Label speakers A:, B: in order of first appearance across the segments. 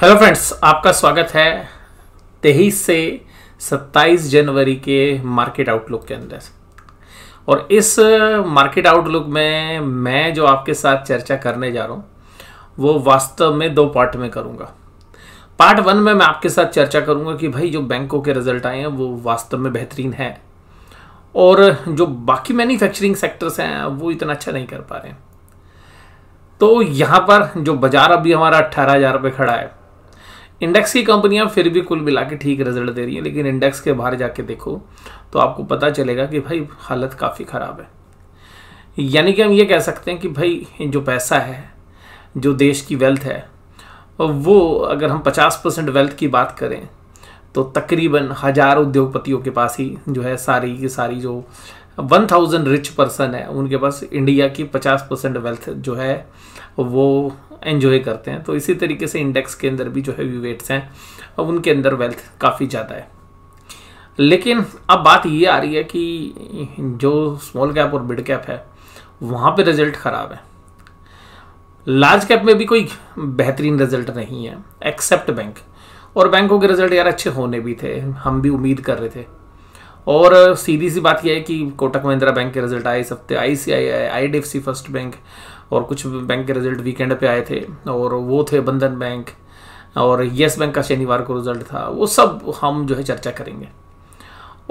A: hello friends आपका स्वागत है तेईस से 27 जनवरी के मार्केट आउटलुक के अंदर और इस मार्केट uh, आउटलुक में मैं जो आपके साथ चर्चा करने जा रहा हूँ वो वास्तव में दो पार्ट में करूँगा पार्ट वन में मैं आपके साथ चर्चा करूँगा कि भाई जो बैंकों के रिजल्ट आए हैं वो वास्तव में बेहतरीन है और जो बाकी मैन्युफैक्चरिंग सेक्टर्स हैं वो इतना अच्छा नहीं कर पा रहे हैं तो यहाँ पर जो बाज़ार अभी हमारा अट्ठारह हज़ार रुपये खड़ा है इंडेक्स की कंपनियां फिर भी कुल मिला के ठीक रिजल्ट दे रही हैं लेकिन इंडेक्स के बाहर जाके देखो तो आपको पता चलेगा कि भाई हालत काफ़ी ख़राब है यानी कि हम ये कह सकते हैं कि भाई जो पैसा है जो देश की वेल्थ है वो अगर हम 50 परसेंट वेल्थ की बात करें तो तकरीबन हज़ार उद्योगपतियों के पास ही जो है सारी की सारी जो वन थाउजेंड रिच पर्सन है उनके पास इंडिया की पचास परसेंट वेल्थ जो है वो एंजॉय करते हैं तो इसी तरीके से इंडेक्स के अंदर भी जो है विवेट्स हैं अब उनके अंदर वेल्थ काफ़ी ज़्यादा है लेकिन अब बात ये आ रही है कि जो स्मॉल कैप और मिड कैप है वहाँ पर रिजल्ट ख़राब है लार्ज कैप में भी कोई बेहतरीन रिजल्ट नहीं है एक्सेप्ट बैंक और बैंकों के रिजल्ट यार अच्छे होने भी थे हम भी उम्मीद कर रहे थे और सीधी सी बात यह है कि कोटक महिंद्रा बैंक के रिजल्ट आए इस हफ्ते I C I I I D F C first bank और कुछ बैंक के रिजल्ट वीकेंड पे आए थे और वो थे बंधन बैंक और येस बैंक का शनिवार को रिजल्ट था वो सब हम जो है चर्चा करेंगे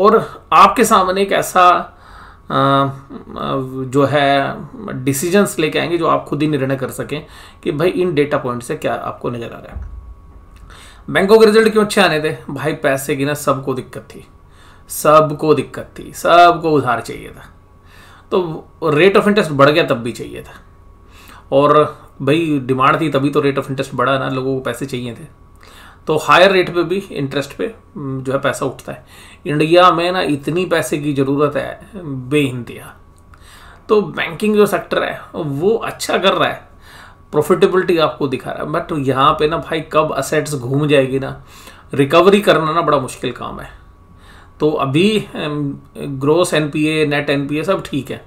A: और आपके सामने एक ऐसा जो है डिसीजंस लेके आएंगे जो आप खुद ही निर्णय कर सकें कि भाई इन डेटा पॉइंट से क्या आपको नज़र आ रहा है बैंकों के रिजल्ट क्यों अच्छे आने थे भाई पैसे की ना सबको दिक्कत थी सबको दिक्कत थी सबको उधार चाहिए था तो रेट ऑफ इंटरेस्ट बढ़ गया तब भी चाहिए था और भाई डिमांड थी तभी तो रेट ऑफ इंटरेस्ट बढ़ा ना लोगों को पैसे चाहिए थे तो हायर रेट पे भी इंटरेस्ट पे जो है पैसा उठता है इंडिया में ना इतनी पैसे की ज़रूरत है बेइंतहा तो बैंकिंग जो सेक्टर है वो अच्छा कर रहा है प्रॉफिटेबिलिटी आपको दिखा रहा है बट यहाँ पे ना भाई कब असेट्स घूम जाएगी ना रिकवरी करना ना बड़ा मुश्किल काम है तो अभी ग्रोस एनपीए नेट एनपीए सब ठीक है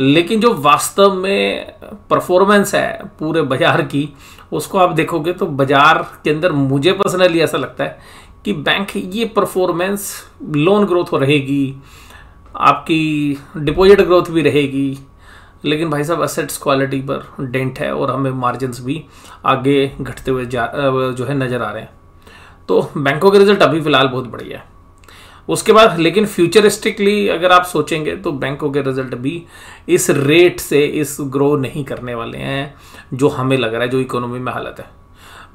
A: लेकिन जो वास्तव में परफॉर्मेंस है पूरे बाजार की उसको आप देखोगे तो बाजार के अंदर मुझे पर्सनली ऐसा लगता है कि बैंक ये परफॉर्मेंस लोन ग्रोथ हो रहेगी आपकी डिपॉजिट ग्रोथ भी रहेगी लेकिन भाई साहब असेट्स क्वालिटी पर डेंट है और हमें मार्जिनस भी आगे घटते हुए जा जो है नज़र आ रहे हैं तो बैंकों के रिजल्ट अभी फ़िलहाल बहुत बढ़िया है उसके बाद लेकिन फ्यूचरिस्टिकली अगर आप सोचेंगे तो बैंकों के रिजल्ट भी इस रेट से इस ग्रो नहीं करने वाले हैं जो हमें लग रहा है जो इकोनॉमी में हालत है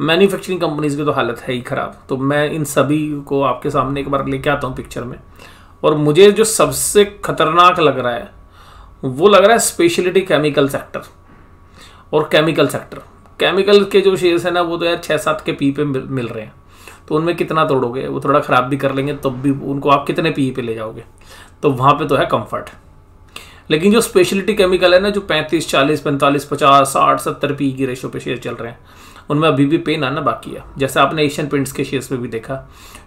A: मैन्युफैक्चरिंग कंपनीज की तो हालत है ही ख़राब तो मैं इन सभी को आपके सामने एक बार लेके आता हूँ पिक्चर में और मुझे जो सबसे खतरनाक लग रहा है वो लग रहा है स्पेशलिटी केमिकल सेक्टर और केमिकल सेक्टर केमिकल के जो शेयर्स हैं ना वो तो यार छः सात के पी पे मिल रहे हैं तो उनमें कितना तोड़ोगे वो थोड़ा ख़राब भी कर लेंगे तब भी उनको आप कितने पी e पे ले जाओगे तो वहाँ पर तो है कम्फर्ट लेकिन जो स्पेशलिटी केमिकल है ना जो 35, 40, 45, 50, 60, 70 पी की रेशो पे शेयर चल रहे हैं उनमें अभी भी पेन आना बाकी है जैसे आपने एशियन पेंट्स के शेयर्स में भी देखा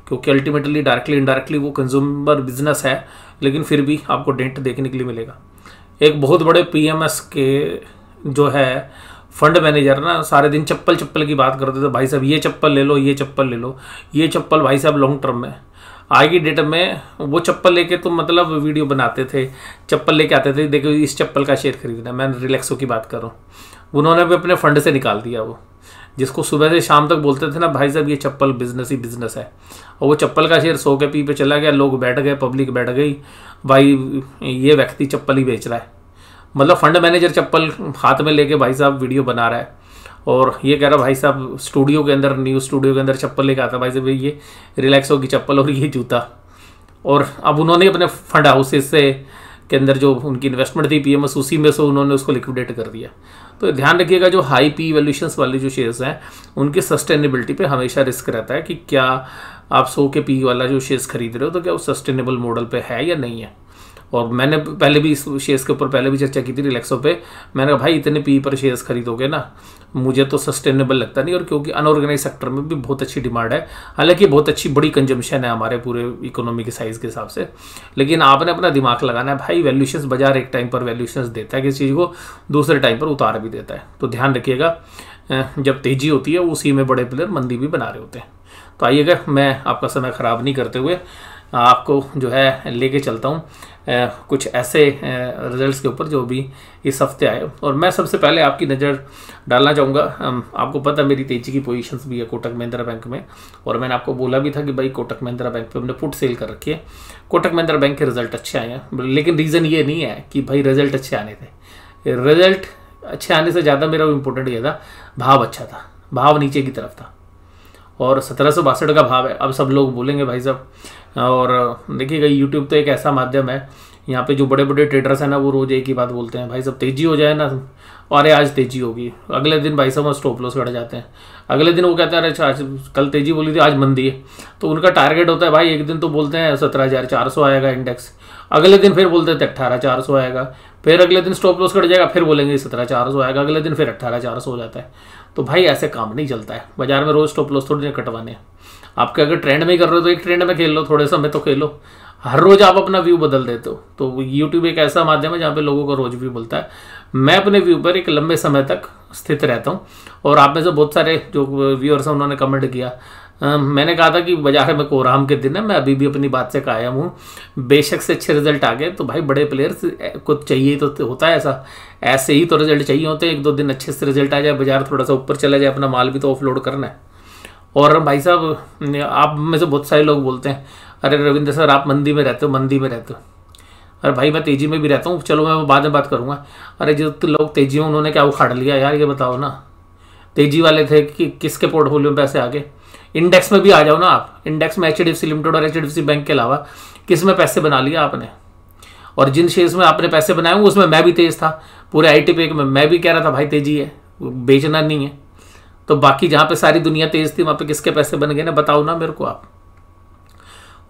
A: क्योंकि अल्टीमेटली डायरेक्टली इनडायरेक्टली वो कंज्यूमर बिजनेस है लेकिन फिर भी आपको डेंट देखने के लिए मिलेगा एक बहुत बड़े पी के जो है फंड मैनेजर ना सारे दिन चप्पल चप्पल की बात करते थे भाई साहब ये चप्पल ले लो ये चप्पल ले लो ये चप्पल भाई साहब लॉन्ग टर्म में आज की डेट में वो चप्पल लेके तो मतलब वीडियो बनाते थे चप्पल लेके आते थे देखो इस चप्पल का शेयर खरीदना मैं रिलैक्सो की बात कर रहा हूँ उन्होंने भी अपने फंड से निकाल दिया वो जिसको सुबह से शाम तक बोलते थे ना भाई साहब ये चप्पल बिजनेस ही बिजनेस है और वो चप्पल का शेयर सो के पी पे चला गया लोग बैठ गए पब्लिक बैठ गई भाई ये व्यक्ति चप्पल ही बेच रहा है मतलब फंड मैनेजर चप्पल हाथ में लेके भाई साहब वीडियो बना रहा है और ये कह रहा भाई साहब स्टूडियो के अंदर न्यूज़ स्टूडियो के अंदर चप्पल लेके आता भाई साहब ये रिलैक्स होगी चप्पल और ये जूता और अब उन्होंने अपने फंड हाउसेज से के अंदर जो उनकी इन्वेस्टमेंट थी पीएमएस उसी में से उन्होंने उसको लिक्विडेट कर दिया तो ध्यान रखिएगा जो हाई पी वैल्यूशन वाले जो शेयर्स हैं उनकी सस्टेनेबिलिटी पे हमेशा रिस्क रहता है कि क्या आप सौ के पी वाला जो शेयर्स खरीद रहे हो तो क्या वो सस्टेनेबल मॉडल पे है या नहीं है और मैंने पहले भी इस शेयर्स के ऊपर पहले भी चर्चा की थी रिलैक्सो पे मैंने कहा भाई इतने पी e पर शेयर्स खरीदोगे ना मुझे तो सस्टेनेबल लगता नहीं और क्योंकि अनऑर्गेनाइज सेक्टर में भी बहुत अच्छी डिमांड है हालांकि बहुत अच्छी बड़ी कंजम्पशन है हमारे पूरे इकोनॉमी के साइज़ के हिसाब से लेकिन आपने अपना दिमाग लगाना है भाई वैल्यूशन बाजार एक टाइम पर वैल्यूशन देता है किसी चीज़ को दूसरे टाइम पर उतार भी देता है तो ध्यान रखिएगा जब तेज़ी होती है उसी में बड़े प्लेयर मंदी भी बना रहे होते हैं तो आइएगा मैं आपका समय ख़राब नहीं करते हुए आपको जो है लेके चलता हूँ कुछ ऐसे रिजल्ट्स के ऊपर जो भी इस हफ्ते आए और मैं सबसे पहले आपकी नज़र डालना चाहूँगा आपको पता मेरी तेजी की पोजीशंस भी है कोटक महिंद्रा बैंक में और मैंने आपको बोला भी था कि भाई कोटक महिंद्रा बैंक पे हमने पुट सेल कर रखी है कोटक महिंद्रा बैंक के रिजल्ट अच्छे आए हैं लेकिन रीज़न ये नहीं है कि भाई रिजल्ट अच्छे आने थे रिजल्ट अच्छे आने से ज़्यादा मेरा इंपॉर्टेंट यह था भाव अच्छा था भाव नीचे की तरफ था और सत्रह सौ बासठ का भाव है अब सब लोग बोलेंगे भाई साहब और देखिएगा यूट्यूब तो एक ऐसा माध्यम है यहाँ पे जो बड़े बड़े ट्रेडर्स हैं ना वो रोज़ एक ही बात बोलते हैं भाई साहब तेज़ी हो जाए ना अरे आज तेज़ी होगी अगले दिन भाई साहब स्टॉप लॉस कट जाते हैं अगले दिन वो कहते हैं अरे आज कल तेज़ी बोली थी आज मंदी है तो उनका टारगेट होता है भाई एक दिन तो बोलते हैं सत्रह हज़ार चार सौ आएगा इंडेक्स अगले दिन फिर बोलते थे अट्ठारह चार सौ आएगा फिर अगले दिन स्टॉप लॉस कट जाएगा फिर बोलेंगे सत्रह चार सौ आएगा अगले दिन फिर अट्ठारह चार सौ हो जाता है तो भाई ऐसे काम नहीं चलता है बाजार में रोज स्टॉप लॉस थोड़ी देर कटवाने आपके अगर ट्रेंड में कर रहे हो तो एक ट्रेंड में खेल लो थोड़े समय तो खेलो हर रोज आप अपना व्यू बदल देते हो तो यूट्यूब एक ऐसा माध्यम है जहाँ पे लोगों का रोज व्यू मिलता है मैं अपने व्यू पर एक लंबे समय तक स्थित रहता हूँ और आप में से बहुत सारे जो व्यूअर्स हैं उन्होंने कमेंट किया मैंने कहा था कि बाजार में कोराम के दिन है मैं अभी भी अपनी बात से कायम हूँ बेशक से अच्छे रिजल्ट आ गए तो भाई बड़े प्लेयर्स को चाहिए तो, तो होता है ऐसा ऐसे ही तो रिजल्ट चाहिए होते हैं एक दो दिन अच्छे से रिजल्ट आ जाए बाजार थोड़ा सा ऊपर चला जाए अपना माल भी तो ऑफलोड करना है और भाई साहब आप में से बहुत सारे लोग बोलते हैं अरे रविंद्र सर आप मंदी में रहते हो मंदी में रहते हो अरे भाई मैं तेजी में भी रहता हूँ चलो मैं बाद में बात करूँगा अरे जो तो लोग तेजी में उन्होंने क्या उखाड़ लिया यार ये बताओ ना तेजी वाले थे कि किसके पोर्टफोलियो में पैसे आ गए इंडेक्स में भी आ जाओ ना आप इंडेक्स में एच लिमिटेड और एच बैंक के अलावा किस में पैसे बना लिया आपने और जिन शेयर्स में आपने पैसे बनाए हुए उसमें मैं भी तेज था पूरे आई टी में मैं भी कह रहा था भाई तेजी है बेचना नहीं है तो बाकी जहां पे सारी दुनिया तेज थी वहां पे किसके पैसे बन गए ना बताओ ना मेरे को आप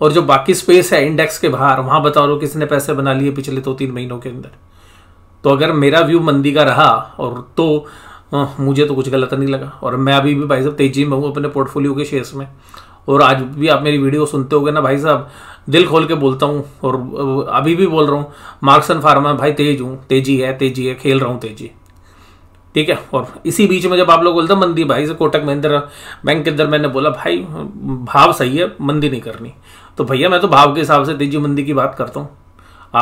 A: और जो बाकी स्पेस है इंडेक्स के बाहर वहां बता रहा किसने पैसे बना लिए पिछले दो तो तीन महीनों के अंदर तो अगर मेरा व्यू मंदी का रहा और तो हाँ, मुझे तो कुछ गलत नहीं लगा और मैं अभी भी भाई साहब तेजी में हूँ अपने पोर्टफोलियो के शेयर्स में और आज भी आप मेरी वीडियो सुनते हो ना भाई साहब दिल खोल के बोलता हूँ और अभी भी बोल रहा हूँ मार्क्सन फार्मा भाई तेज हूँ तेजी है तेजी है खेल रहा हूँ तेजी ठीक है और इसी बीच में जब आप लोग बोलते मंदी भाई से कोटक महिंद्रा बैंक के अंदर मैंने बोला भाई भाव सही है मंदी नहीं करनी तो भैया मैं तो भाव के हिसाब से तेजी मंदी की बात करता हूँ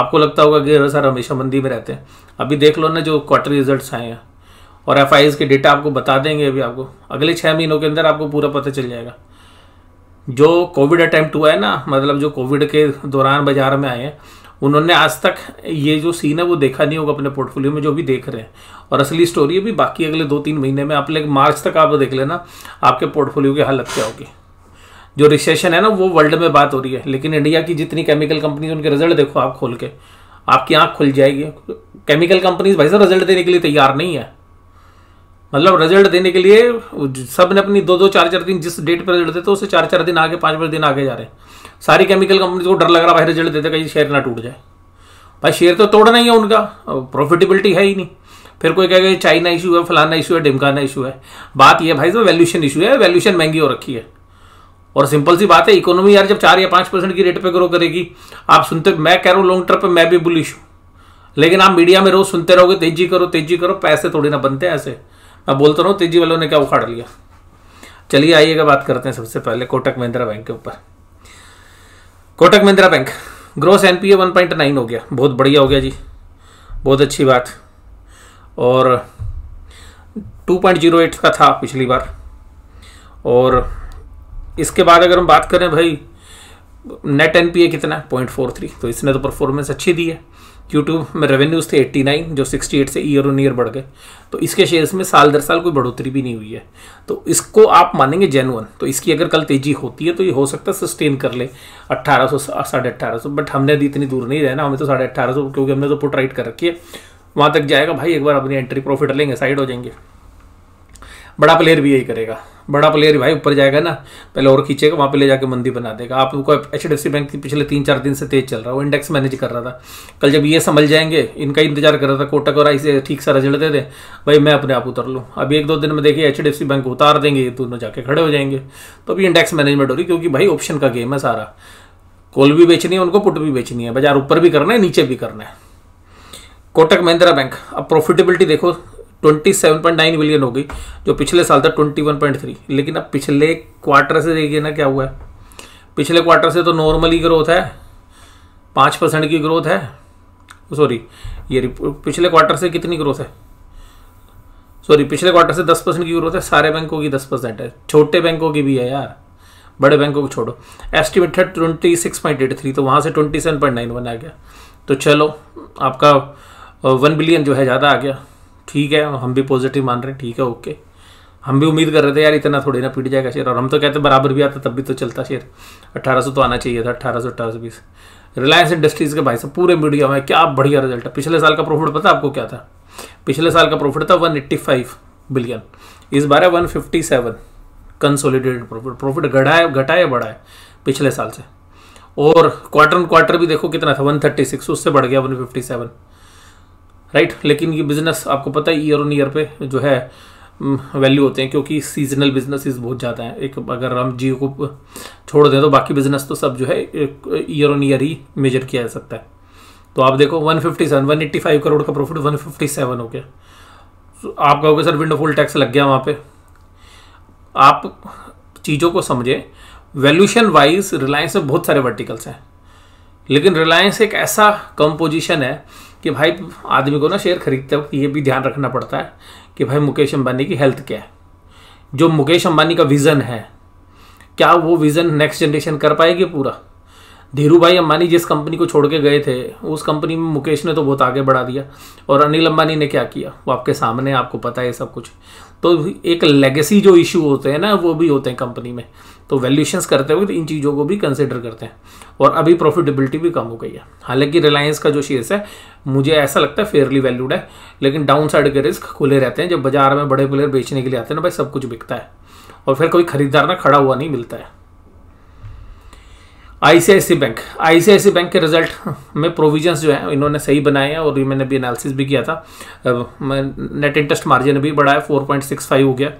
A: आपको लगता होगा कि सर हमेशा मंदी में रहते हैं अभी देख लो ना जो क्वार्टर रिजल्ट्स आए हैं और एफ के डेटा आपको बता देंगे अभी आपको अगले छः महीनों के अंदर आपको पूरा पता चल जाएगा जो कोविड अटैम्प्ट हुआ है ना मतलब जो कोविड के दौरान बाजार में आए हैं उन्होंने आज तक ये जो सीन है वो देखा नहीं होगा अपने पोर्टफोलियो में जो भी देख रहे हैं और असली स्टोरी अभी बाकी अगले दो तीन महीने में आप मार्च तक आप देख लेना आपके पोर्टफोलियो की हालत क्या होगी जो रिसेशन है ना वो वर्ल्ड में बात हो रही है लेकिन इंडिया की जितनी केमिकल कंपनीज उनके रिजल्ट देखो आप खोल के आपकी आंख खुल जाएगी केमिकल कंपनीज भाई साहब रिजल्ट देने के लिए तैयार नहीं है मतलब रिजल्ट देने के लिए सब ने अपनी दो दो चार चार दिन जिस डेट पर रिजल्ट देते तो उससे चार चार दिन आगे पाँच पाँच दिन आगे जा रहे सारी केमिकल कंपनी को डर लग रहा भाई रिजल्ट देते कहीं शेयर ना टूट जाए भाई शेयर तो तोड़ना ही है उनका प्रॉफिटेबिलिटी है ही नहीं फिर कोई कहेगा चाइना इशू है फलाना इशू है डिमकाना इशू है बात यह भाई तो वैल्यूशन इशू है वैल्यूशन महंगी हो रखी है और सिंपल सी बात है इकोनॉमी यार जब चार या पाँच परसेंट की रेट पे ग्रो करेगी आप सुनते मैं कह रहा हूँ लॉन्ग टर्म पे मैं भी बुलिश हूँ लेकिन आप मीडिया में रोज सुनते रहोगे तेजी करो तेजी करो पैसे थोड़ी ना बनते ऐसे मैं बोलता रहा हूँ तेजी वालों ने क्या उखाड़ लिया चलिए आइएगा बात करते हैं सबसे पहले कोटक महिंद्रा बैंक के ऊपर Kotak Mahindra bank gross NPA 1.9 हो गया बहुत बढ़िया हो गया जी बहुत अच्छी बात और 2.08 का था पिछली बार और इसके बाद अगर हम बात करें भाई नेट एनपीए कितना है पॉइंट फोर थ्री तो इसने तो परफॉर्मेंस अच्छी दी है यूट्यूब में रेवेन्यूज़ थे 89 जो 68 से ईयर ऑन ईयर बढ़ गए तो इसके शेयर्स में साल दर साल कोई बढ़ोतरी भी नहीं हुई है तो इसको आप मानेंगे जेनुअन तो इसकी अगर कल तेज़ी होती है तो ये हो सकता है सस्टेन कर ले 1800 साढ़े अट्ठारह बट हमने अभी इतनी दूर नहीं रहना हमें तो साढ़े अट्ठारह क्योंकि हमने तो पुट राइट कर रखी है वहाँ तक जाएगा भाई एक बार अपनी एंट्री प्रॉफिट लेंगे साइड हो जाएंगे बड़ा प्लेयर भी यही करेगा बड़ा प्लेयर भाई ऊपर जाएगा ना पहले और खींचेगा वहाँ पे ले जाके मंदी बना देगा आपको H D F C bank पिछले तीन चार दिन से तेज चल रहा है वो इंडेक्स मैनेज कर रहा था कल जब ये संभल जाएंगे इनका इंतजार कर रहा था कोटक और आई से ठीक सा रिजल्ट दे दे भाई मैं अपने आप उतर लूँ अभी एक दो दिन में देखिए H D F C bank उतार देंगे ये दोनों जाके खड़े हो जाएंगे तो अभी इंडेक्स मैनेजमेंट हो रही क्योंकि भाई ऑप्शन का गेम है सारा कोल भी बेचनी है उनको पुट भी बेचनी है बाजार ऊपर भी करना है नीचे भी करना है कोटक महिंद्रा बैंक अब प्रॉफिटेबिलिटी देखो 27.9 बिलियन हो गई जो पिछले साल था 21.3 लेकिन अब पिछले क्वार्टर से देखिए ना क्या हुआ है पिछले क्वार्टर से तो नॉर्मली ग्रोथ है पाँच परसेंट की ग्रोथ है सॉरी ये पिछले क्वार्टर से कितनी ग्रोथ है सॉरी पिछले क्वार्टर से दस परसेंट की ग्रोथ है सारे बैंकों की दस परसेंट है छोटे बैंकों की भी है यार बड़े बैंकों को छोड़ो एस्टिमेट है twenty six point eight three तो वहाँ से twenty seven point nine one आ गया तो चलो आपका वन uh, बिलियन जो है ज़्यादा आ गया ठीक है हम भी पॉजिटिव मान रहे हैं ठीक है ओके हम भी उम्मीद कर रहे थे यार इतना थोड़ी ना पिट जाएगा शेयर और हम तो कहते बराबर भी आता तब भी तो चलता शेयर 1800 तो आना चाहिए था 1800 1820 रिलायंस इंडस्ट्रीज़ के भाई साहब पूरे मीडिया में क्या बढ़िया रिजल्ट है पिछले साल का प्रॉफिट पता आपको क्या था पिछले साल का प्रॉफिट था वन बिलियन इस बार है वन कंसोलिडेटेड प्रॉफिट प्रॉफिट घटाए घटाए बढ़ाए पिछले साल से और क्वार्टर क्वार्टर भी देखो कितना था 136 उससे बढ़ गया 157 राइट लेकिन ये बिजनेस आपको पता है ईयर ऑन ईयर पे जो है वैल्यू होते हैं क्योंकि सीजनल बिजनेस बहुत ज़्यादा है एक अगर हम जियो को छोड़ दें तो बाकी बिजनेस तो सब जो है ईयर ऑन ईयर ही मेजर किया जा सकता है तो आप देखो 157 185 करोड़ का प्रॉफिट 157 हो गया तो आप कहोगे सर विंडो फुल टैक्स लग गया वहाँ पे आप चीज़ों को समझें वैल्यूशन वाइज रिलायंस में बहुत सारे वर्टिकल्स हैं लेकिन रिलायंस एक ऐसा कंपोजिशन है कि भाई आदमी को ना शेयर खरीदते वक्त ये भी ध्यान रखना पड़ता है कि भाई मुकेश अंबानी की हेल्थ क्या है जो मुकेश अंबानी का विज़न है क्या वो विज़न नेक्स्ट जनरेशन कर पाएगी पूरा धीरू भाई अंबानी जिस कंपनी को छोड़ के गए थे उस कंपनी में मुकेश ने तो बहुत आगे बढ़ा दिया और अनिल अंबानी ने क्या किया वो आपके सामने आपको पता है सब कुछ तो एक लेगेसी जो इशू होते हैं ना वो भी होते हैं कंपनी में तो वैल्यूशंस करते हुए तो इन चीज़ों को भी कंसिडर करते हैं और अभी प्रॉफिटेबिलिटी भी कम हो गई है हालांकि रिलायंस का जो शेयर्स है मुझे ऐसा लगता है फेयरली वैल्यूड है लेकिन डाउन साइड के रिस्क खुले रहते हैं जब बाजार में बड़े प्लेयर बेचने के लिए आते हैं ना तो भाई सब कुछ बिकता है और फिर कोई खरीदार ना खड़ा हुआ नहीं मिलता है आईसीआईसी बैंक आईसीआईसी बैंक के रिजल्ट में प्रोविजंस जो है इन्होंने सही बनाए हैं और ये मैंने भी एनालिसिस भी किया था नेट इंटरेस्ट मार्जिन भी बढ़ाया है फोर हो गया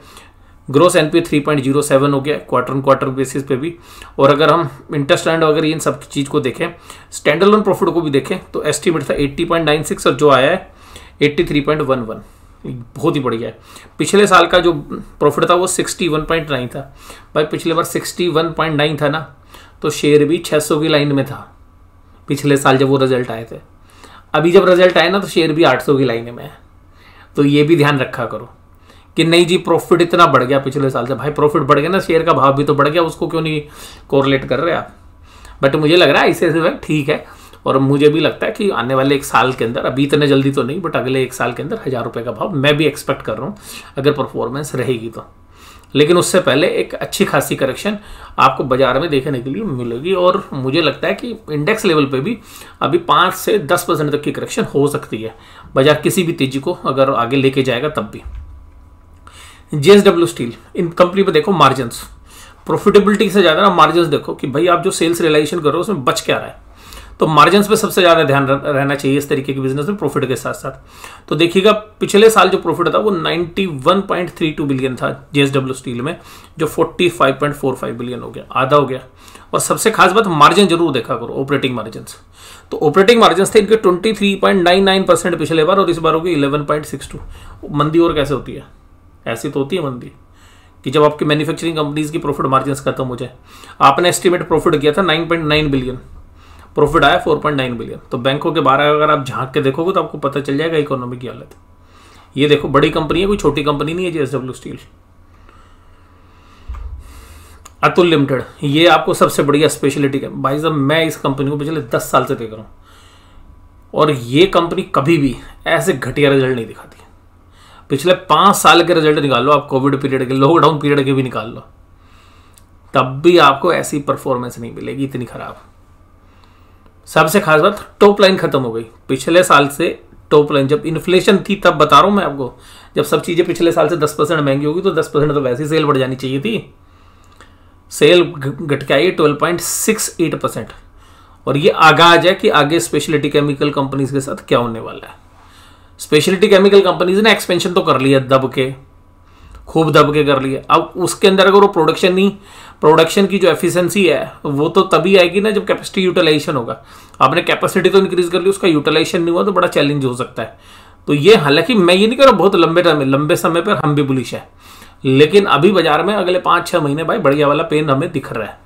A: gross N P three point zero seven हो गया क्वार्टर ऑन क्वार्टर बेसिस पे भी और अगर हम इंटरेस्ट एंड अगर इन सब चीज़ को देखें स्टैंडर्ड लोन प्रॉफिट को भी देखें तो एस्टिमेट था एट्टी पॉइंट नाइन सिक्स और जो आया है eighty three point one one बहुत ही बढ़िया है पिछले साल का जो प्रॉफिट था वो सिक्सटी वन पॉइंट नाइन था भाई पिछले बार सिक्सटी वन पॉइंट नाइन था ना तो शेयर भी छः सौ की लाइन में था पिछले साल जब वो रिजल्ट आए थे अभी जब रिजल्ट आए ना तो शेयर भी आठ सौ की लाइन में है तो ये भी ध्यान रखा करो कि नहीं जी प्रॉफिट इतना बढ़ गया पिछले साल से भाई प्रॉफिट बढ़ गया ना शेयर का भाव भी तो बढ़ गया उसको क्यों नहीं कोरिलेट कर रहे आप बट मुझे लग रहा है ऐसे ऐसे ठीक है और मुझे भी लगता है कि आने वाले एक साल के अंदर अभी इतने जल्दी तो नहीं बट अगले एक साल के अंदर हज़ार रुपये का भाव मैं भी एक्सपेक्ट कर रहा हूँ अगर परफॉर्मेंस रहेगी तो लेकिन उससे पहले एक अच्छी खासी करेक्शन आपको बाजार में देखने के लिए मिलेगी और मुझे लगता है कि इंडेक्स लेवल पे भी अभी पाँच से दस परसेंट तक की करेक्शन हो सकती है बाजार किसी भी तेज़ी को अगर आगे लेके जाएगा तब भी जेएसडब्ल्यू स्टील इन कंपनी पर देखो मार्जिन प्रॉफिटेबिलिटी से ज़्यादा ना मार्जिन देखो कि भाई आप जो सेल्स रिलाइजेशन करो उसमें बच क्या रहा है तो मार्जिन पे सबसे ज़्यादा ध्यान रहना चाहिए इस तरीके के बिजनेस में प्रॉफिट के साथ साथ तो देखिएगा पिछले साल जो प्रॉफिट था वो 91.32 बिलियन था जेएसडब्ल्यू स्टील में जो 45.45 बिलियन हो गया आधा हो गया और सबसे खास बात मार्जिन जरूर देखा करो ऑपरेटिंग मार्जिन तो ऑपरेटिंग मार्जिन थे इनके ट्वेंटी परसेंट पिछले बार और इस बार होगी इलेवन मंदी और कैसे होती है ऐसी तो होती है मंदी कि जब आपकी मैन्युफैक्चरिंग कंपनीज की प्रॉफिट मार्जिन खत्म हो जाए आपने एस्टिमेट प्रॉफिट किया था 9.9 बिलियन प्रॉफिट आया 4.9 बिलियन तो बैंकों के बारे अगर आप झांक के देखोगे तो आपको पता चल जाएगा इकोनॉमी की हालत ये देखो बड़ी कंपनी है कोई छोटी कंपनी नहीं है G S steel Atul limited ये आपको सबसे बढ़िया स्पेशलिटी है भाई साहब मैं इस कंपनी को पिछले दस साल से देख रहा हूँ और ये कंपनी कभी भी ऐसे घटिया रिजल्ट नहीं दिखाती पिछले पाँच साल के रिजल्ट निकाल लो आप कोविड पीरियड के लॉकडाउन पीरियड के भी निकाल लो तब भी आपको ऐसी परफॉर्मेंस नहीं मिलेगी इतनी खराब सबसे खास बात टॉप लाइन खत्म हो गई पिछले साल से टॉप लाइन जब इन्फ्लेशन थी तब बता रहा हूं मैं आपको जब सब चीज़ें पिछले साल से दस परसेंट महंगी होगी तो दस परसेंट तो वैसे ही सेल बढ़ जानी चाहिए थी सेल घट के आई twelve point six eight percent और ये आगाज है कि आगे स्पेशलिटी केमिकल कंपनीज के साथ क्या होने वाला है स्पेशलिटी केमिकल कंपनीज ने एक्सपेंशन तो कर लिया दब के खूब दब के कर लिया अब उसके अंदर अगर वो प्रोडक्शन नहीं प्रोडक्शन की जो एफिशिएंसी है वो तो तभी आएगी ना जब कैपेसिटी यूटिलाइजेशन होगा आपने कैपेसिटी तो इंक्रीज कर ली उसका यूटिलाइजेशन नहीं हुआ तो बड़ा चैलेंज हो सकता है तो ये हालांकि मैं ये नहीं कह रहा बहुत लंबे टाइम लंबे समय पर हम भी बुलिश है लेकिन अभी बाजार में अगले पाँच छः महीने भाई बढ़िया वाला पेन हमें दिख रहा है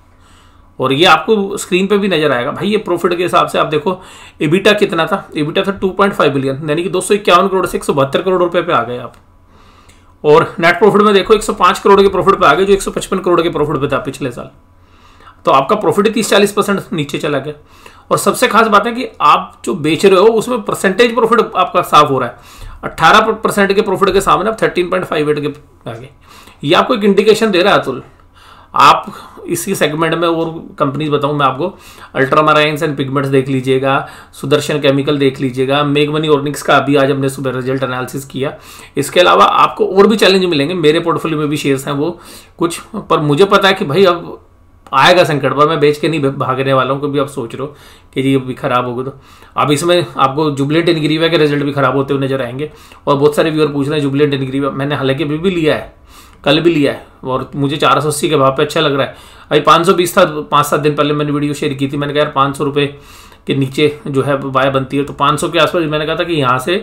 A: और ये आपको स्क्रीन पे भी नजर आएगा भाई ये प्रॉफिट के हिसाब से आप देखो एबिटा कितना था एबिटा था 2.5 बिलियन यानी कि दो करोड़ से एक करोड़ रुपए पे आ गए आप और नेट प्रॉफिट में देखो 105 करोड़ के प्रॉफिट पे आ गए जो 155 करोड़ के प्रॉफिट पे था पिछले साल तो आपका प्रॉफिट तीस चालीस परसेंट नीचे चला गया और सबसे खास बात है कि आप जो बेच रहे हो उसमें परसेंटेज प्रॉफिट आपका साफ हो रहा है अट्ठारह के प्रॉफिट के सामने आप थर्टीन के आगे ये आपको एक इंडिकेशन दे रहा है अतुल आप इसी सेगमेंट में और कंपनीज बताऊँ मैं आपको अल्ट्रामाराइंस एंड पिगमेंट्स देख लीजिएगा सुदर्शन केमिकल देख लीजिएगा मेग मनी ऑर्निक्स का भी आज हमने सुबह रिजल्ट एनालिसिस किया इसके अलावा आपको और भी चैलेंज मिलेंगे मेरे पोर्टफोलियो में भी शेयर्स हैं वो कुछ पर मुझे पता है कि भाई अब आएगा संकट पर मैं बेच के नहीं भागने वाला हूँ कभी आप सोच रहे हो कि जी अभी खराब होगा तो अब इसमें आपको जुबलेट इनग्रीवा के रिजल्ट भी खराब होते हुए नजर आएंगे और बहुत सारे व्यूअर पूछ रहे हैं जुबलेट इनग्रीवा मैंने हालांकि अभी भी लिया है कल भी लिया है और मुझे चार सौ अस्सी के भाव पे अच्छा लग रहा है अभी पाँच सौ बीस था पाँच सात दिन पहले मैंने वीडियो शेयर की थी मैंने कहा यार पाँच सौ रुपये के नीचे जो है बाय बनती है तो पाँच सौ के आसपास मैंने कहा था कि यहाँ से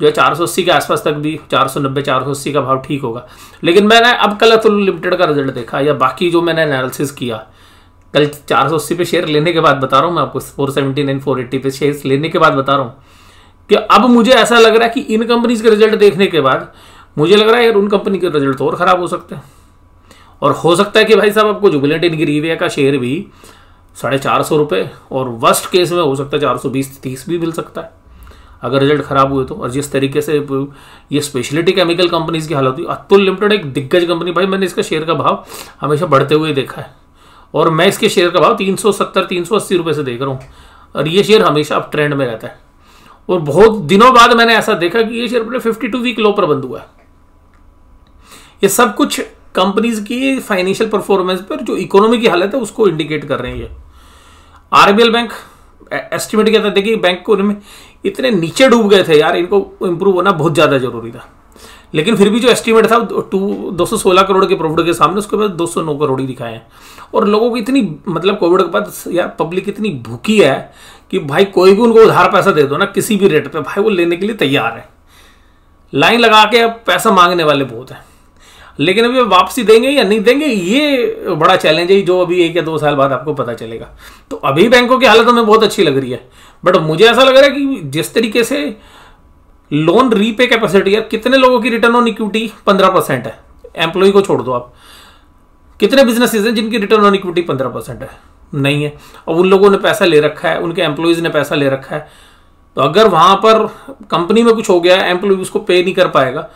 A: जो है चार सौ अस्सी के आसपास तक भी चार चार सौ नब्बे सौ अस्सी का भाव ठीक होगा लेकिन मैंने अब कल अतुल लिमिटेड का रिजल्ट देखा या बाकी जो मैंने एनालिसिस किया कल चार सौ अस्सी पे शेयर लेने के बाद बता रहा हूँ मैं आपको four seventy nine four eighty पे शेयर लेने के बाद बता रहा हूँ कि अब मुझे ऐसा लग रहा है कि इन कंपनीज के रिजल्ट देखने के बाद मुझे लग रहा है यार उन कंपनी के रिजल्ट तो और ख़राब हो सकते हैं और हो सकता है कि भाई साहब आपको जुबिलेंट इनग्रीविया का शेयर भी साढ़े चार सौ रुपये और वर्स्ट केस में हो सकता है चार सौ बीस तीस भी मिल सकता है अगर रिजल्ट खराब हुए तो और जिस तरीके से ये स्पेशलिटी केमिकल कंपनीज की हालत हुई अतुल लिमिटेड एक दिग्गज कंपनी भाई मैंने इसका शेयर का भाव हमेशा बढ़ते हुए देखा है और मैं इसके शेयर का भाव तीन सौ सत्तर तीन सौ अस्सी रुपये से देख रहा हूँ और ये शेयर हमेशा अब ट्रेंड में रहता है और बहुत दिनों बाद मैंने ऐसा देखा कि ये शेयर अपने फिफ्टी टू वीक लो पर बंद हुआ है ये सब कुछ कंपनीज की फाइनेंशियल परफॉर्मेंस पर जो इकोनॉमी की हालत है उसको इंडिकेट कर रहे हैं ये आरबीएल बैंक एस्टिमेट किया था देखिए बैंक को इनमें इतने नीचे डूब गए थे यार इनको इंप्रूव होना बहुत ज़्यादा जरूरी था लेकिन फिर भी जो एस्टिमेट था टू दो सौ सोलह करोड़ के प्रॉफिट के सामने उसके बाद दो सौ नौ करोड़ ही दिखाए हैं और लोगों की इतनी मतलब कोविड के बाद यार पब्लिक इतनी भूखी है कि भाई कोई भी उनको उधार पैसा दे दो ना किसी भी रेट पे भाई वो लेने के लिए तैयार है लाइन लगा के अब पैसा मांगने वाले बहुत हैं लेकिन अभी वापसी देंगे या नहीं देंगे ये बड़ा चैलेंज है जो अभी एक या दो साल बाद आपको पता चलेगा तो अभी बैंकों की हालत हमें बहुत अच्छी लग रही है बट मुझे ऐसा लग रहा है कि जिस तरीके से लोन रीपे कैपेसिटी है कितने लोगों की रिटर्न ऑन इक्विटी पंद्रह परसेंट है एम्प्लॉय को छोड़ दो आप कितने बिजनेसेस हैं जिनकी रिटर्न ऑन इक्विटी पंद्रह परसेंट है नहीं है अब उन लोगों ने पैसा ले रखा है उनके एम्प्लॉयज़ ने पैसा ले रखा है तो अगर वहां पर कंपनी में कुछ हो गया एम्प्लॉय उसको पे नहीं कर पाएगा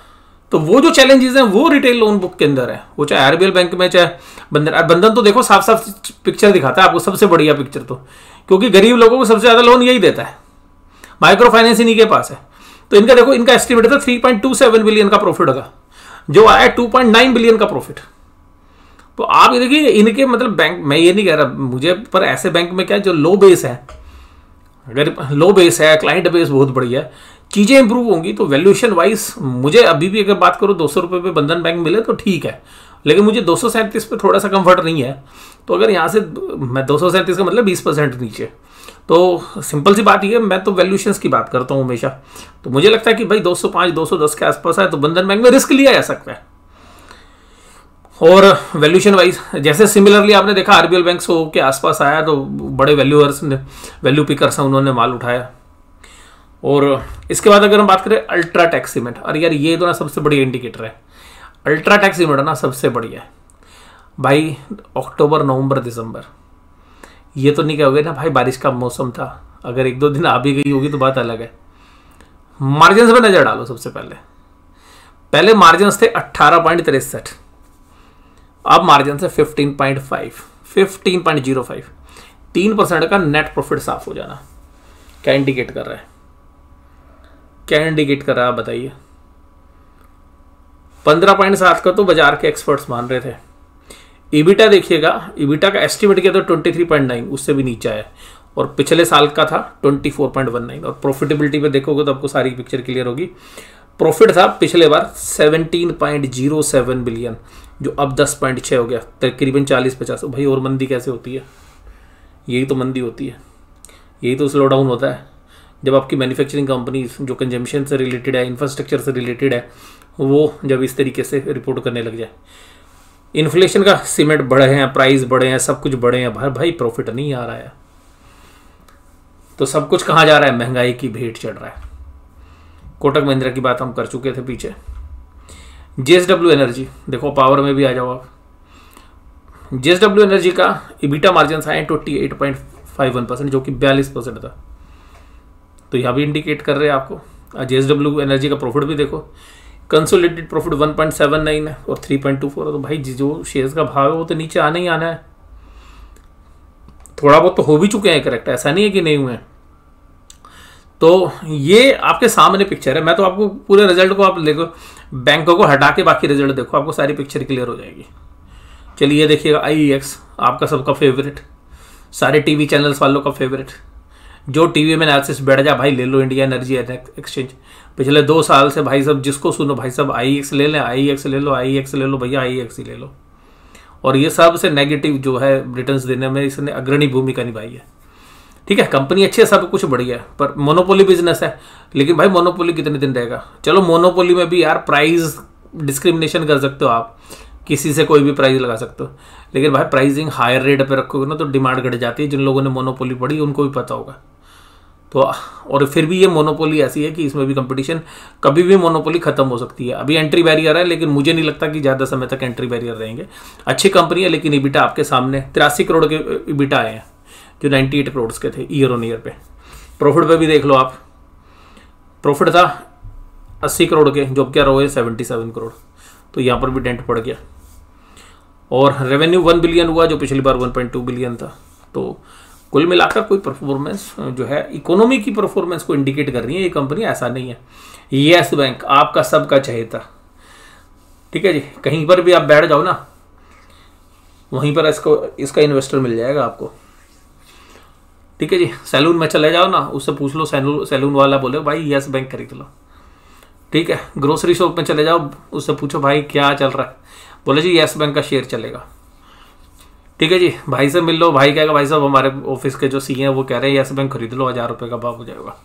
A: तो वो जो चैलेंजेस हैं वो रिटेल लोन बुक के अंदर है वो चाहे आरबीएल बैंक में चाहे बंधन बंधन तो देखो साफ साफ पिक्चर दिखाता है आपको सबसे बढ़िया पिक्चर तो क्योंकि गरीब लोगों को सबसे ज़्यादा लोन यही देता है माइक्रो फाइनेंस इन्हीं के पास है तो इनका देखो इनका एस्टिमेट था three point two seven billion का प्रॉफिट होगा जो आया टू पॉइंट नाइन बिलियन का प्रॉफिट तो आप ये देखिए इनके मतलब बैंक मैं ये नहीं कह रहा मुझे पर ऐसे बैंक में क्या जो लो बेस है अगर लो बेस है क्लाइंट बेस बहुत बढ़िया है चीज़ें इंप्रूव होंगी तो वैल्यूएशन वाइज मुझे अभी भी अगर बात करो दो सौ रुपये पे बंधन बैंक मिले तो ठीक है लेकिन मुझे दो सौ सैंतीस पे थोड़ा सा कंफर्ट नहीं है तो अगर यहाँ से मैं दो सौ सैंतीस का मतलब बीस परसेंट नीचे तो सिंपल सी बात यह है मैं तो वैल्यूशंस की बात करता हूँ हमेशा तो मुझे लगता है कि भाई दो सौ दस के आसपास है तो बंधन बैंक में रिस्क लिया जा सकता है और वैल्यूशन वाइज जैसे सिमिलरली आपने देखा आरबीएल बैंक सो के आसपास आया तो बड़े वैल्यूअर्स ने वैल्यू पिकर्स हैं उन्होंने माल उठाया और इसके बाद अगर हम बात करें अल्ट्रा टैक्स सीमेंट अरे यार ये तो ना सबसे बढ़िया इंडिकेटर है अल्ट्रा टैक्स सीमेंट ना सबसे बढ़िया है भाई अक्टूबर नवंबर दिसंबर ये तो नहीं कहोगे ना भाई बारिश का मौसम था अगर एक दो दिन आ भी गई होगी तो बात अलग है मार्जिन पर नज़र डालो सबसे पहले पहले मार्जिन थे अट्ठारह पॉइंट तिरसठ अब मार्जिन से fifteen point five fifteen point zero five तीन परसेंट का नेट प्रॉफिट साफ हो जाना क्या इंडिकेट कर रहा है क्या इंडिकेट कर रहा है बताइए पंद्रह पॉइंट सात का तो बाजार के एक्सपर्ट्स मान रहे थे इबिटा देखिएगा इबिटा का एस्टिमेट किया था ट्वेंटी थ्री पॉइंट नाइन उससे भी नीचा है और पिछले साल का था twenty four point one nine और प्रॉफिटेबिलिटी पे देखोगे तो आपको सारी पिक्चर क्लियर होगी प्रॉफिट था पिछले बार seventeen point zero seven billion जो अब दस पॉइंट छः हो गया तकरीबन चालीस पचास भाई और मंदी कैसे होती है यही तो मंदी होती है यही तो स्लो डाउन होता है जब आपकी मैन्युफैक्चरिंग कंपनीज जो कंजम्पशन से रिलेटेड है इंफ्रास्ट्रक्चर से रिलेटेड है वो जब इस तरीके से रिपोर्ट करने लग जाए इन्फ्लेशन का सीमेंट बढ़े हैं प्राइस बढ़े हैं सब कुछ बढ़े हैं भाई भाई प्रॉफिट नहीं आ रहा है तो सब कुछ कहाँ जा रहा है महंगाई की भेंट चढ़ रहा है कोटक महिंद्रा की बात हम कर चुके थे पीछे जेएसडब्ल्यू एनर्जी देखो पावर में भी आ जाओ आप जेएसडब्ल्यू एनर्जी का इबिटा मार्जिन आए twenty eight point five one percent जो कि बयालीस परसेंट था तो यह भी इंडिकेट कर रहे हैं आपको जे एस डब्ल्यू एनर्जी का प्रॉफिट भी देखो कंसोलिडेटेड प्रॉफिट 1.79 है और 3.24 है तो भाई जो शेयर्स का भाव है वो तो नीचे आना ही आना है थोड़ा बहुत तो हो भी चुके हैं करेक्ट ऐसा नहीं है कि नहीं हुए हैं तो ये आपके सामने पिक्चर है मैं तो आपको पूरे रिजल्ट को आप देखो बैंकों को हटा के बाकी रिजल्ट देखो आपको सारी पिक्चर क्लियर हो जाएगी चलिए देखिएगा आई e आपका सबका फेवरेट सारे टीवी चैनल्स वालों का फेवरेट जो टीवी में एनालिसिस बैठ जा भाई ले लो इंडिया एनर्जी एक्सचेंज पिछले दो साल से भाई सब जिसको सुनो भाई साहब आई एक्स e ले लें आई एक्स e ले लो आई एक्स e ले लो भैया आई एक्स ही ले लो और ये सबसे नेगेटिव जो है रिटर्न देने में इसने अग्रणी भूमिका निभाई है ठीक है कंपनी अच्छी है सब कुछ बढ़िया है पर मोनोपोली बिजनेस है लेकिन भाई मोनोपोली कितने दिन रहेगा चलो मोनोपोली में भी यार प्राइस डिस्क्रिमिनेशन कर सकते हो आप किसी से कोई भी प्राइस लगा सकते हो लेकिन भाई प्राइसिंग हायर रेट पर रखोगे ना तो डिमांड घट जाती है जिन लोगों ने मोनोपोली पढ़ी उनको भी पता होगा तो और फिर भी ये मोनोपोली ऐसी है कि इसमें भी कंपटीशन कभी भी मोनोपोली खत्म हो सकती है अभी एंट्री बैरियर है लेकिन मुझे नहीं लगता कि ज़्यादा समय तक एंट्री बैरियर रहेंगे अच्छी कंपनी है लेकिन इबिटा आपके सामने तिरासी करोड़ के इबिटा आए हैं जो एट करोड़ के थे ईयर ऑन ईयर पे प्रॉफिट पे भी देख लो आप प्रॉफिट था अस्सी करोड़ के जो अब क्या रहो सेवेंटी सेवन करोड़ तो यहाँ पर भी डेंट पड़ गया और रेवेन्यू वन बिलियन हुआ जो पिछली बार वन पॉइंट टू बिलियन था तो कुल मिलाकर कोई परफॉर्मेंस जो है इकोनॉमी की परफॉर्मेंस को इंडिकेट कर रही है ये कंपनी ऐसा नहीं है येस बैंक आपका सबका चहेता ठीक है जी कहीं पर भी आप बैठ जाओ ना वहीं पर इसको इसका इन्वेस्टर मिल जाएगा आपको ठीक है जी सैलून में चले जाओ ना उससे पूछ लो सैलून सैलून वाला बोले भाई यस बैंक खरीद लो ठीक है ग्रोसरी शॉप में चले जाओ उससे पूछो भाई क्या चल रहा है बोले जी यस बैंक का शेयर चलेगा ठीक है जी भाई से मिल लो भाई कहेगा भाई साहब हमारे ऑफिस के जो सी हैं वो कह रहे हैं ऐसे बैंक खरीद लो हज़ार रुपये का भाव हो जाएगा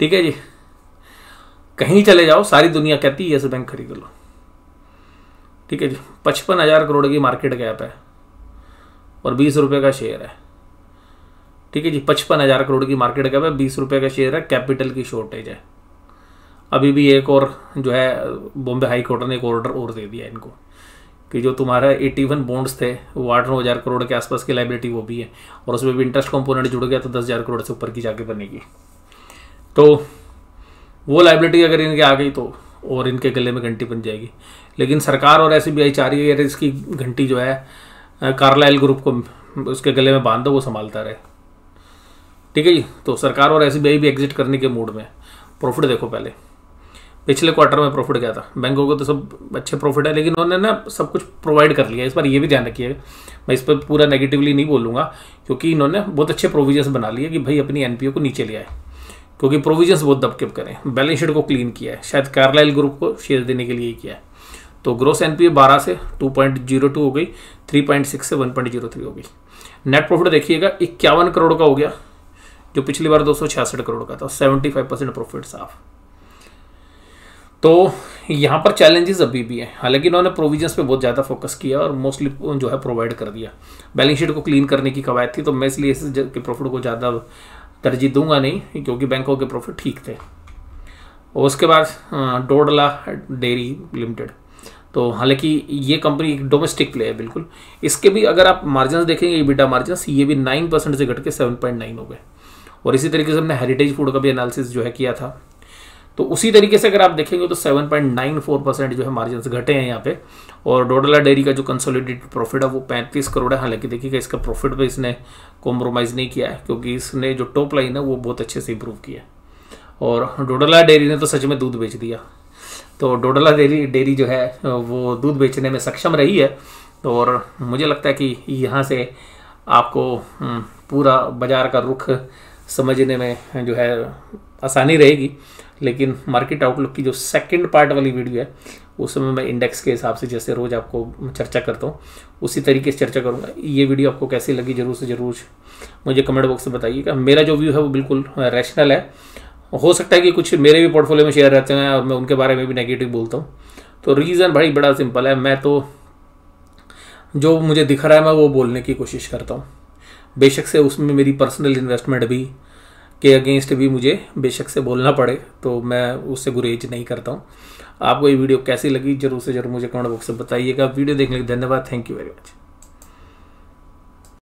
A: ठीक है जी कहीं चले जाओ सारी दुनिया कहती है ऐसे बैंक खरीद लो ठीक है जी पचपन हज़ार करोड़ की मार्केट गैप है और बीस रुपये का शेयर है ठीक है जी पचपन हज़ार करोड़ की मार्केट गैप है बीस रुपये का शेयर है कैपिटल की शॉर्टेज है अभी भी एक और जो है बॉम्बे हाई कोर्ट ने एक ऑर्डर और दे दिया इनको कि जो तुम्हारा एटी वन बॉन्ड्स थे वो आठ नौ हज़ार करोड़ के आसपास की लाइबिलिटी वो भी है और उसमें भी इंटरेस्ट कंपोनेंट जुड़ गया तो दस हज़ार करोड़ से ऊपर की जाके बनेगी तो वो लाइबिलिटी अगर इनके आ गई तो और इनके गले में घंटी बन जाएगी लेकिन सरकार और एस बी चाह रही है इसकी घंटी जो है कार्लाइल ग्रुप को उसके गले में बांध दो वो संभालता रहे ठीक है जी तो सरकार और एस भी एग्जिट करने के मूड में प्रॉफिट देखो पहले पिछले क्वार्टर में प्रॉफिट गया था बैंकों को तो सब अच्छे प्रॉफिट है लेकिन उन्होंने ना सब कुछ प्रोवाइड कर लिया इस बार ये भी ध्यान रखिएगा मैं इस पर पूरा नेगेटिवली नहीं बोलूँगा क्योंकि इन्होंने बहुत अच्छे प्रोविजन्स बना लिए कि भाई अपनी एनपीओ को नीचे ले आए क्योंकि प्रोविजन्स बहुत दबके करें बैलेंस शीट को क्लीन किया है शायद कैरलाइल ग्रुप को शेयर देने के लिए ही किया है तो ग्रोस एन पी बारह से टू पॉइंट जीरो टू हो गई थ्री पॉइंट सिक्स से वन पॉइंट जीरो थ्री हो गई नेट प्रॉफिट देखिएगा इक्यावन करोड़ का हो गया जो पिछली बार दो सौ छियासठ करोड़ का था सेवेंटी फाइव परसेंट प्रॉफिट साफ तो यहाँ पर चैलेंजेस अभी भी हैं हालांकि इन्होंने प्रोविजंस पे बहुत ज़्यादा फोकस किया और मोस्टली जो है प्रोवाइड कर दिया बैलेंस शीट को क्लीन करने की कवायद थी तो मैं इसलिए इस के प्रॉफिट को ज़्यादा तरजीह दूंगा नहीं क्योंकि बैंकों के प्रॉफिट ठीक थे और उसके बाद डोडला डेयरी लिमिटेड तो हालांकि ये कंपनी एक डोमेस्टिक प्ले है बिल्कुल इसके भी अगर आप मार्जिन देखेंगे बिटा मार्जिन ये भी नाइन परसेंट से घट के सेवन पॉइंट नाइन हो गए और इसी तरीके से हमने हेरिटेज फूड का भी एनालिसिस जो है किया था तो उसी तरीके से अगर आप देखेंगे तो 7.94 परसेंट जो है मार्जिन घटे हैं यहाँ पे और डोडला डेयरी का जो कंसोलिडेटेड प्रॉफिट है वो 35 करोड़ है हालांकि देखिएगा इसका प्रॉफिट भी इसने कॉम्प्रोमाइज़ नहीं किया है क्योंकि इसने जो टॉप लाइन है वो बहुत अच्छे से इम्प्रूव किया और डोडला डेयरी ने तो सच में दूध बेच दिया तो डोडला डेयरी डेयरी जो है वो दूध बेचने में सक्षम रही है तो और मुझे लगता है कि यहाँ से आपको हम्म, पूरा बाज़ार का रुख समझने में जो है आसानी रहेगी लेकिन मार्केट आउटलुक की जो सेकंड पार्ट वाली वीडियो है उस समय मैं इंडेक्स के हिसाब से जैसे रोज़ आपको चर्चा करता हूँ उसी तरीके से चर्चा करूँगा ये वीडियो आपको कैसी लगी ज़रूर से ज़रूर मुझे कमेंट बॉक्स में बताइएगा मेरा जो व्यू है वो बिल्कुल रैशनल है हो सकता है कि कुछ मेरे भी पोर्टफोलियो में शेयर रहते हैं और मैं उनके बारे में भी नेगेटिव बोलता हूँ तो रीज़न भाई बड़ा सिंपल है मैं तो जो मुझे दिख रहा है मैं वो बोलने की कोशिश करता हूँ बेशक से उसमें मेरी पर्सनल इन्वेस्टमेंट भी के अगेंस्ट भी मुझे बेशक से बोलना पड़े तो मैं उससे गुरेज नहीं करता हूँ आपको ये वीडियो कैसी लगी जरूर से जरूर मुझे कमेंट बॉक्स में बताइएगा वीडियो देखने के लिए धन्यवाद थैंक यू वेरी मच